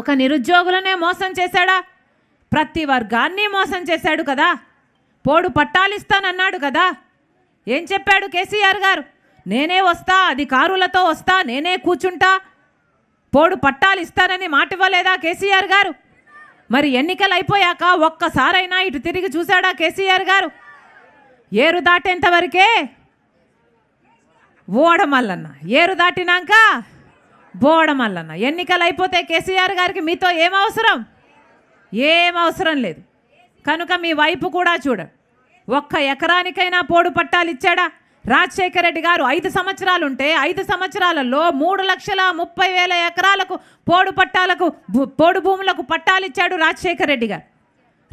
ఒక నిరుద్యోగులనే మోసం చేశాడా ప్రతి వర్గాన్ని మోసం చేశాడు కదా పోడు పట్టాలిస్తానన్నాడు కదా ఏం చెప్పాడు కేసీఆర్ గారు నేనే వస్తా అధికారులతో వస్తా నేనే కూర్చుంటా పోడు పట్టాలు ఇస్తానని మాట ఇవ్వలేదా కేసీఆర్ గారు మరి ఎన్నికలు అయిపోయాక ఒక్కసారైనా ఇటు తిరిగి చూశాడా కేసీఆర్ గారు ఏరు దాటేంతవరకే ఓడమల్లన్న ఏరు దాటినాక బోడమల్లన్న ఎన్నికలు అయిపోతే కేసీఆర్ గారికి మీతో ఏం అవసరం లేదు కనుక మీ వైపు కూడా చూడ ఒక్క ఎకరానికైనా పోడు పట్టాలు ఇచ్చాడా రాజశేఖర రెడ్డి గారు ఐదు సంవత్సరాలు ఉంటే ఐదు సంవత్సరాలలో మూడు లక్షల ముప్పై వేల ఎకరాలకు పోడు పట్టాలకు పోడు భూములకు పట్టాలు ఇచ్చాడు రాజశేఖర రెడ్డి గారు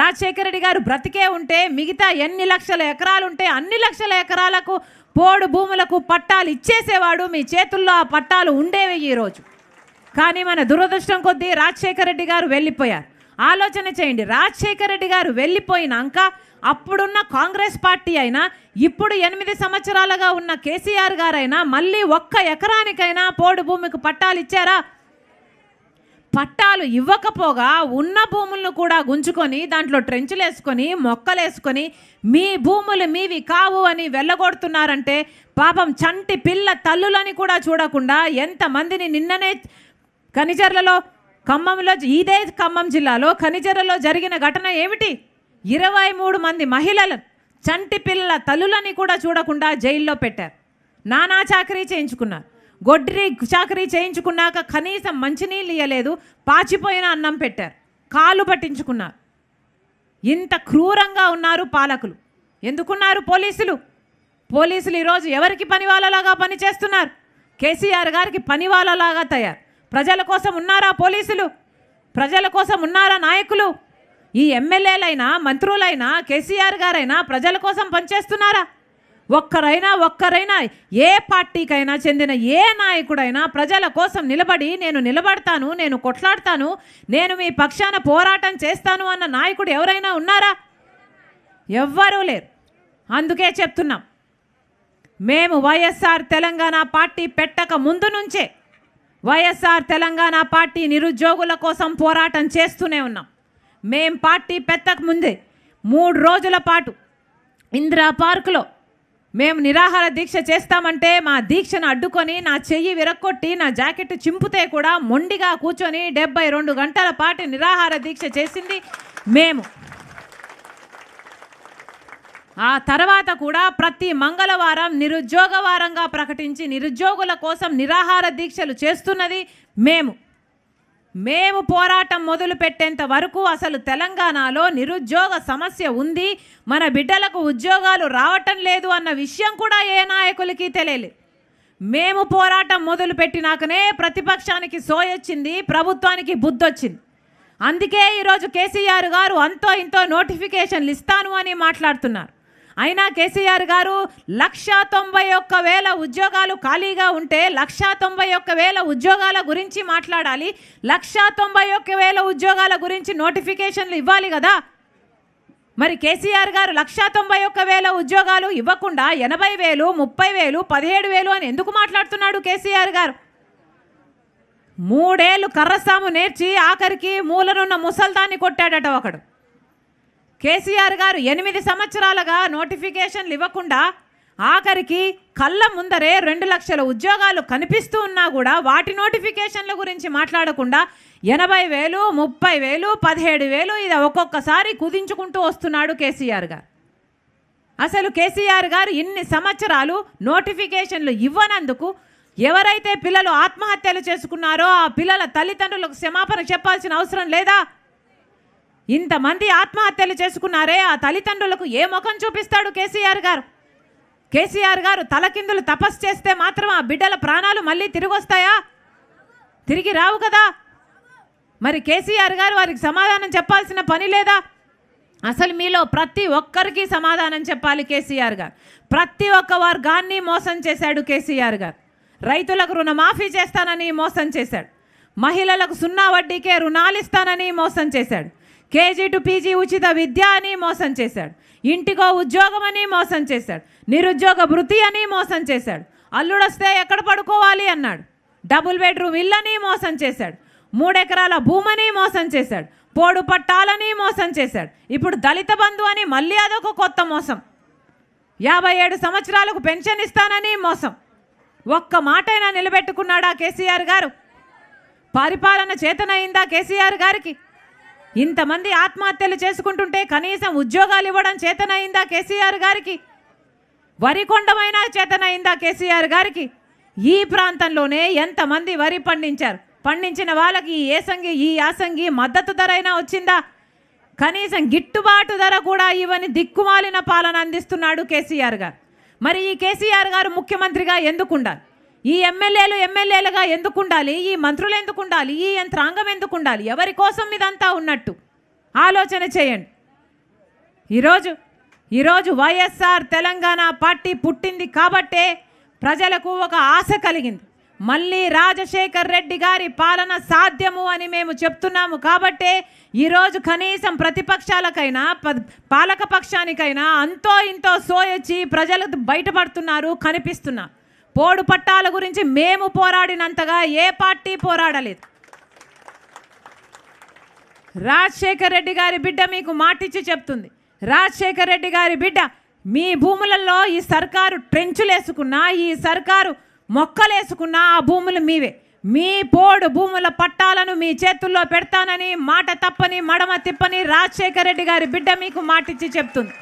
రాజశేఖర రెడ్డి గారు బ్రతికే ఉంటే మిగతా ఎన్ని లక్షల ఎకరాలు ఉంటే అన్ని లక్షల ఎకరాలకు పోడు భూములకు పట్టాలు ఇచ్చేసేవాడు మీ చేతుల్లో ఆ పట్టాలు ఉండేవి ఈరోజు కానీ మన దురదృష్టం కొద్దీ రాజశేఖర రెడ్డి గారు వెళ్ళిపోయారు ఆలోచన చేయండి రాజశేఖర రెడ్డి గారు వెళ్ళిపోయినాక అప్పుడున్న కాంగ్రెస్ పార్టీ అయినా ఇప్పుడు ఎనిమిది సంవత్సరాలుగా ఉన్న కేసీఆర్ గారైనా మళ్ళీ ఒక్క ఎకరానికైనా పోడు భూమికి పట్టాలు ఇచ్చారా పట్టాలు ఇవ్వకపోగా ఉన్న భూములను కూడా గుంజుకొని దాంట్లో ట్రెంచులు వేసుకొని మొక్కలు వేసుకొని మీ భూములు మీవి కావు అని వెళ్ళగొడుతున్నారంటే పాపం చంటి పిల్ల తల్లులని కూడా చూడకుండా ఎంతమందిని నిన్ననే ఖనిజర్లలో ఖమ్మంలో ఇదే ఖమ్మం జిల్లాలో ఖనిజర్లలో జరిగిన ఘటన ఏమిటి ఇరవై మూడు మంది మహిళలు చంటి పిల్ల తల్లులని కూడా చూడకుండా జైల్లో పెట్టారు నానా చాకరీ చేయించుకున్నారు గొడ్రి చాకరీ చేయించుకున్నాక కనీసం మంచినీళ్ళు ఇవ్వలేదు పాచిపోయిన అన్నం పెట్టారు కాలు పట్టించుకున్నారు ఇంత క్రూరంగా ఉన్నారు పాలకులు ఎందుకున్నారు పోలీసులు పోలీసులు ఈరోజు ఎవరికి పని వాళ్ళలాగా పనిచేస్తున్నారు కేసీఆర్ గారికి పని వాళ్ళలాగా తయారు ప్రజల కోసం ఉన్నారా పోలీసులు ప్రజల కోసం ఉన్నారా నాయకులు ఈ ఎమ్మెల్యేలైనా మంత్రులైనా కేసీఆర్ గారైనా ప్రజల కోసం పనిచేస్తున్నారా ఒక్కరైనా ఒక్కరైనా ఏ పార్టీకైనా చెందిన ఏ నాయకుడైనా ప్రజల కోసం నిలబడి నేను నిలబడతాను నేను కొట్లాడతాను నేను మీ పక్షాన పోరాటం చేస్తాను అన్న నాయకుడు ఎవరైనా ఉన్నారా ఎవ్వరూ లేరు అందుకే చెప్తున్నాం మేము వైఎస్ఆర్ తెలంగాణ పార్టీ పెట్టక ముందు నుంచే వైఎస్ఆర్ తెలంగాణ పార్టీ నిరుద్యోగుల కోసం పోరాటం చేస్తూనే ఉన్నాం మేం పార్టీ పెట్టక ముందే మూడు రోజుల పాటు ఇందిరా పార్కులో మేము నిరాహార దీక్ష చేస్తామంటే మా దీక్షను అడ్డుకొని నా చెయ్యి విరక్కొట్టి నా జాకెట్ చింపుతే కూడా మొండిగా కూర్చొని డెబ్బై రెండు గంటల పాటు నిరాహార దీక్ష చేసింది మేము ఆ తర్వాత కూడా ప్రతి మంగళవారం నిరుద్యోగ వారంగా ప్రకటించి నిరుద్యోగుల కోసం నిరాహార దీక్షలు చేస్తున్నది మేము మేము పోరాటం మొదలు పెట్టేంత వరకు అసలు తెలంగాణలో నిరుద్యోగ సమస్య ఉంది మన బిడ్డలకు ఉద్యోగాలు రావటం లేదు అన్న విషయం కూడా ఏ నాయకులకి తెలియలేదు మేము పోరాటం మొదలు పెట్టినాకనే ప్రతిపక్షానికి సోయొచ్చింది ప్రభుత్వానికి బుద్ధొచ్చింది అందుకే ఈరోజు కేసీఆర్ గారు అంతో ఇంతో నోటిఫికేషన్లు ఇస్తాను అని మాట్లాడుతున్నారు అయినా కేసీఆర్ గారు లక్ష తొంభై ఒక్క వేల ఉద్యోగాలు ఖాళీగా ఉంటే లక్ష తొంభై ఒక్క వేల ఉద్యోగాల గురించి మాట్లాడాలి లక్ష తొంభై ఒక్క వేల ఉద్యోగాల గురించి నోటిఫికేషన్లు ఇవ్వాలి కదా మరి కేసీఆర్ గారు లక్షా తొంభై ఒక్క వేల ఉద్యోగాలు ఇవ్వకుండా ఎనభై వేలు ముప్పై వేలు పదిహేడు వేలు అని ఎందుకు మాట్లాడుతున్నాడు కేసీఆర్ గారు మూడేళ్ళు కర్రసాము నేర్చి ఆఖరికి మూలనున్న ముసల్దాన్ని కొట్టాడట ఒకడు కేసీఆర్ గారు ఎనిమిది సంవత్సరాలుగా నోటిఫికేషన్లు ఇవ్వకుండా ఆఖరికి కళ్ళ ముందరే రెండు లక్షల ఉద్యోగాలు కనిపిస్తూ ఉన్నా కూడా వాటి నోటిఫికేషన్ల గురించి మాట్లాడకుండా ఎనభై వేలు ముప్పై వేలు పదిహేడు వేలు ఇది ఒక్కొక్కసారి కుదించుకుంటూ వస్తున్నాడు కేసీఆర్ గారు అసలు కేసీఆర్ గారు ఇన్ని సంవత్సరాలు నోటిఫికేషన్లు ఇవ్వనందుకు ఎవరైతే పిల్లలు ఆత్మహత్యలు చేసుకున్నారో ఆ పిల్లల తల్లిదండ్రులకు క్షమాపణ చెప్పాల్సిన అవసరం లేదా ఇంతమంది ఆత్మహత్యలు చేసుకున్నారే ఆ తల్లిదండ్రులకు ఏ ముఖం చూపిస్తాడు కేసీఆర్ గారు కేసీఆర్ గారు తలకిందులు తపస్సు చేస్తే మాత్రం ఆ బిడ్డల ప్రాణాలు మళ్ళీ తిరిగి వస్తాయా తిరిగి రావు కదా మరి కేసీఆర్ గారు వారికి సమాధానం చెప్పాల్సిన పని లేదా అసలు మీలో ప్రతి ఒక్కరికి సమాధానం చెప్పాలి కేసీఆర్ గారు ప్రతి ఒక్క వర్గాన్ని మోసం చేశాడు కేసీఆర్ గారు రైతులకు రుణమాఫీ చేస్తానని మోసం చేశాడు మహిళలకు సున్నా వడ్డీకే రుణాలు ఇస్తానని మోసం చేశాడు కేజీ టు పీజీ ఉచిత విద్య అని మోసం చేశాడు ఇంటికో ఉద్యోగం అని మోసం చేశాడు నిరుద్యోగ వృత్తి అని మోసం చేశాడు అల్లుడొస్తే ఎక్కడ పడుకోవాలి అన్నాడు డబుల్ బెడ్రూమ్ ఇల్లని మోసం చేశాడు మూడెకరాల భూమని మోసం చేశాడు పోడు పట్టాలని మోసం చేశాడు ఇప్పుడు దళిత బంధు అని మళ్ళీ అదొక కొత్త మోసం యాభై ఏడు సంవత్సరాలకు పెన్షన్ ఇస్తానని మోసం ఒక్క మాటైనా నిలబెట్టుకున్నాడా కేసీఆర్ గారు పరిపాలన చేతనైందా కేసీఆర్ గారికి ఇంతమంది ఆత్మహత్యలు చేసుకుంటుంటే కనీసం ఉద్యోగాలు ఇవ్వడం చేతనైందా కేసీఆర్ గారికి వరి కొండమైనా చేతనైందా కేసీఆర్ గారికి ఈ ప్రాంతంలోనే ఎంతమంది వరి పండించారు పండించిన వాళ్ళకి ఈ ఏసంగి ఈ యాసంగి మద్దతు ధర అయినా వచ్చిందా కనీసం గిట్టుబాటు ధర కూడా ఇవని దిక్కుమాలిన పాలన అందిస్తున్నాడు కేసీఆర్ గారు మరి ఈ కేసీఆర్ గారు ముఖ్యమంత్రిగా ఎందుకుండాలి ఈ ఎమ్మెల్యేలు ఎమ్మెల్యేలుగా ఎందుకు ఉండాలి ఈ మంత్రులు ఎందుకు ఉండాలి ఈ యంత్రాంగం ఎందుకు ఉండాలి ఎవరి కోసం ఇదంతా ఉన్నట్టు ఆలోచన చేయండి ఈరోజు ఈరోజు వైఎస్ఆర్ తెలంగాణ పార్టీ పుట్టింది కాబట్టే ప్రజలకు ఒక ఆశ కలిగింది మళ్ళీ రాజశేఖర్ రెడ్డి గారి పాలన సాధ్యము అని మేము చెప్తున్నాము కాబట్టే ఈరోజు కనీసం ప్రతిపక్షాలకైనా పాలకపక్షానికైనా అంతో ఇంతో సోయొచ్చి ప్రజలు బయటపడుతున్నారు కనిపిస్తున్నారు బోర్డు పట్టాల గురించి మేము పోరాడినంతగా ఏ పార్టీ పోరాడలేదు రాజశేఖర్ రెడ్డి గారి బిడ్డ మీకు మాటిచ్చి చెప్తుంది రాజశేఖర్ రెడ్డి గారి బిడ్డ మీ భూములలో ఈ సర్కారు ట్రెంచులు వేసుకున్న ఈ సర్కారు మొక్కలు వేసుకున్న ఆ భూములు మీవే మీ పోడు భూముల పట్టాలను మీ చేతుల్లో పెడతానని మాట తప్పని మడమ తిప్పని రాజశేఖర రెడ్డి గారి బిడ్డ మీకు మాటిచ్చి చెప్తుంది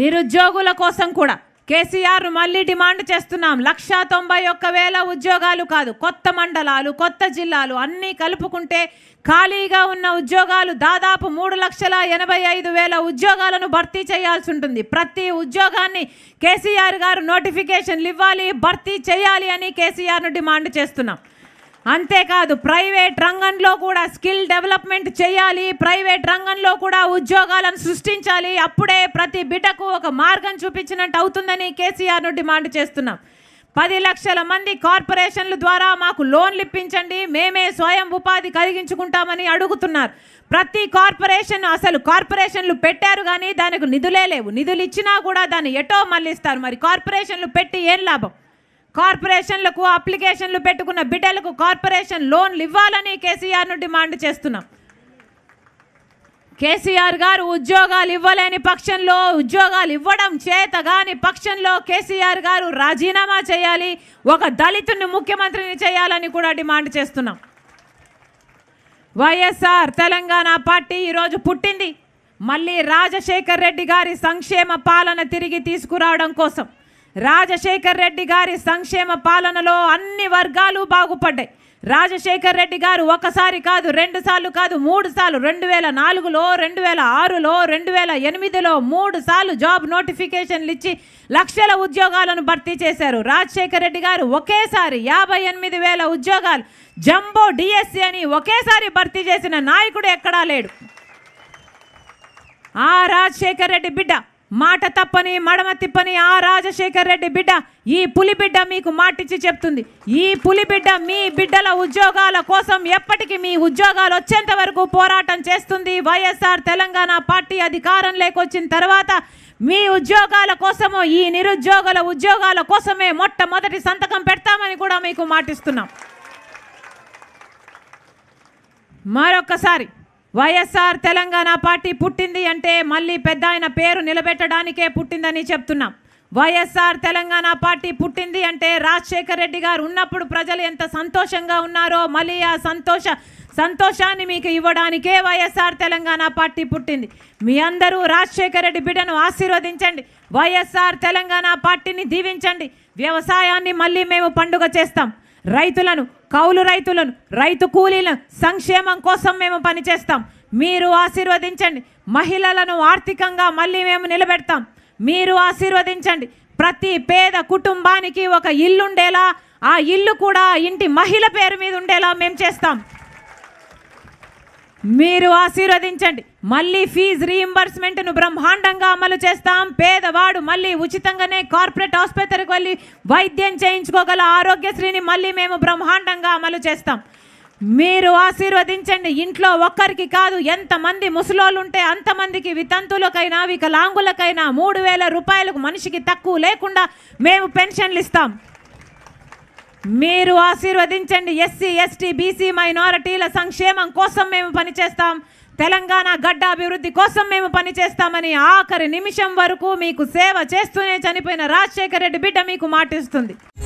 నిరుద్యోగుల కోసం కూడా కేసీఆర్ మళ్ళీ డిమాండ్ చేస్తున్నాం లక్ష తొంభై ఒక్క వేల ఉద్యోగాలు కాదు కొత్త మండలాలు కొత్త జిల్లాలు అన్నీ కలుపుకుంటే ఖాళీగా ఉన్న ఉద్యోగాలు దాదాపు మూడు లక్షల ఎనభై ఐదు వేల ఉద్యోగాలను భర్తీ చేయాల్సి ఉంటుంది ప్రతి ఉద్యోగాన్ని కేసీఆర్ గారు నోటిఫికేషన్లు ఇవ్వాలి భర్తీ చేయాలి అని కేసీఆర్ను డిమాండ్ చేస్తున్నాం అంతేకాదు ప్రైవేట్ రంగంలో కూడా స్కిల్ డెవలప్మెంట్ చేయాలి ప్రైవేట్ రంగంలో కూడా ఉద్యోగాలను సృష్టించాలి అప్పుడే ప్రతి బిడ్డకు ఒక మార్గం చూపించినట్టు అవుతుందని కేసీఆర్ను డిమాండ్ చేస్తున్నాం పది లక్షల మంది కార్పొరేషన్ల ద్వారా మాకు లోన్లు ఇప్పించండి మేమే స్వయం ఉపాధి కలిగించుకుంటామని అడుగుతున్నారు ప్రతి కార్పొరేషన్ అసలు కార్పొరేషన్లు పెట్టారు కానీ దానికి నిధులే లేవు నిధులు ఇచ్చినా కూడా దాన్ని ఎటో మళ్ళీస్తారు మరి కార్పొరేషన్లు పెట్టి ఏం లాభం కార్పొరేషన్లకు అప్లికేషన్లు పెట్టుకున్న బిడ్డలకు కార్పొరేషన్ లోన్లు ఇవ్వాలని కేసీఆర్ను డిమాండ్ చేస్తున్నాం కేసీఆర్ గారు ఉద్యోగాలు ఇవ్వలేని పక్షంలో ఉద్యోగాలు ఇవ్వడం చేత కాని పక్షంలో కేసీఆర్ గారు రాజీనామా చేయాలి ఒక దళితుని ముఖ్యమంత్రిని చేయాలని కూడా డిమాండ్ చేస్తున్నాం వైఎస్ఆర్ తెలంగాణ పార్టీ ఈరోజు పుట్టింది మళ్ళీ రాజశేఖర్ రెడ్డి గారి సంక్షేమ పాలన తిరిగి తీసుకురావడం కోసం రాజశేఖర్ రెడ్డి గారి సంక్షేమ పాలనలో అన్ని వర్గాలు బాగుపడ్డాయి రాజశేఖర్ రెడ్డి గారు ఒకసారి కాదు రెండు సార్లు కాదు మూడు సార్లు రెండు వేల నాలుగులో రెండు వేల ఆరులో రెండు వేల ఎనిమిదిలో మూడు సార్లు జాబ్ నోటిఫికేషన్లు ఇచ్చి లక్షల ఉద్యోగాలను భర్తీ చేశారు రాజశేఖర్ రెడ్డి గారు ఒకేసారి యాభై ఎనిమిది వేల ఉద్యోగాలు జంబో డిఎస్సి అని ఒకేసారి భర్తీ చేసిన నాయకుడు ఎక్కడా లేడు ఆ రాజశేఖర్ రెడ్డి బిడ్డ మాట తప్పని మడమ తిప్పని ఆ రాజశేఖర్ రెడ్డి బిడ్డ ఈ పులి బిడ్డ మీకు మాటిచ్చి చెప్తుంది ఈ పులి బిడ్డ మీ బిడ్డల ఉద్యోగాల కోసం ఎప్పటికీ మీ ఉద్యోగాలు వచ్చేంత వరకు పోరాటం చేస్తుంది వైఎస్ఆర్ తెలంగాణ పార్టీ అధికారం లేకొచ్చిన తర్వాత మీ ఉద్యోగాల కోసము ఈ నిరుద్యోగుల ఉద్యోగాల కోసమే మొట్టమొదటి సంతకం పెడతామని కూడా మీకు మాటిస్తున్నాం మరొక్కసారి వైఎస్ఆర్ తెలంగాణ పార్టీ పుట్టింది అంటే మళ్ళీ పెద్ద ఆయన పేరు నిలబెట్టడానికే పుట్టిందని చెప్తున్నాం వైఎస్ఆర్ తెలంగాణ పార్టీ పుట్టింది అంటే రాజశేఖర్ రెడ్డి గారు ఉన్నప్పుడు ప్రజలు ఎంత సంతోషంగా ఉన్నారో మళ్ళీ ఆ సంతోష సంతోషాన్ని మీకు ఇవ్వడానికే వైఎస్ఆర్ తెలంగాణ పార్టీ పుట్టింది మీ అందరూ రాజశేఖర రెడ్డి బిడ్డను ఆశీర్వదించండి వైఎస్ఆర్ తెలంగాణ పార్టీని దీవించండి వ్యవసాయాన్ని మళ్ళీ మేము పండుగ చేస్తాం రైతులను కౌలు రైతులను రైతు కూలీలను సంక్షేమం కోసం మేము పనిచేస్తాం మీరు ఆశీర్వదించండి మహిళలను ఆర్థికంగా మళ్ళీ మేము నిలబెడతాం మీరు ఆశీర్వదించండి ప్రతి పేద కుటుంబానికి ఒక ఇల్లుండేలా ఆ ఇల్లు కూడా ఇంటి మహిళ పేరు మీద ఉండేలా మేము చేస్తాం మీరు ఆశీర్వదించండి మళ్ళీ ఫీజు ను బ్రహ్మాండంగా అమలు చేస్తాం పేదవాడు మళ్ళీ ఉచితంగానే కార్పొరేట్ ఆసుపత్రికి వెళ్ళి వైద్యం చేయించుకోగల ఆరోగ్యశ్రీని మళ్ళీ మేము బ్రహ్మాండంగా అమలు చేస్తాం మీరు ఆశీర్వదించండి ఇంట్లో ఒక్కరికి కాదు ఎంతమంది ముసలోళ్ళు ఉంటే అంతమందికి వితంతులకైనా వికలాంగులకైనా మూడు వేల రూపాయలకు మనిషికి తక్కువ లేకుండా మేము పెన్షన్లు ఇస్తాం మీరు ఆశీర్వదించండి ఎస్సీ ఎస్టీ బీసీ మైనారిటీల సంక్షేమం కోసం మేము పనిచేస్తాం తెలంగాణ గడ్డ అభివృద్ధి కోసం మేము పనిచేస్తామని ఆఖరి నిమిషం వరకు మీకు సేవ చేస్తూనే చనిపోయిన రాజశేఖర రెడ్డి బిడ్డ మీకు మాటిస్తుంది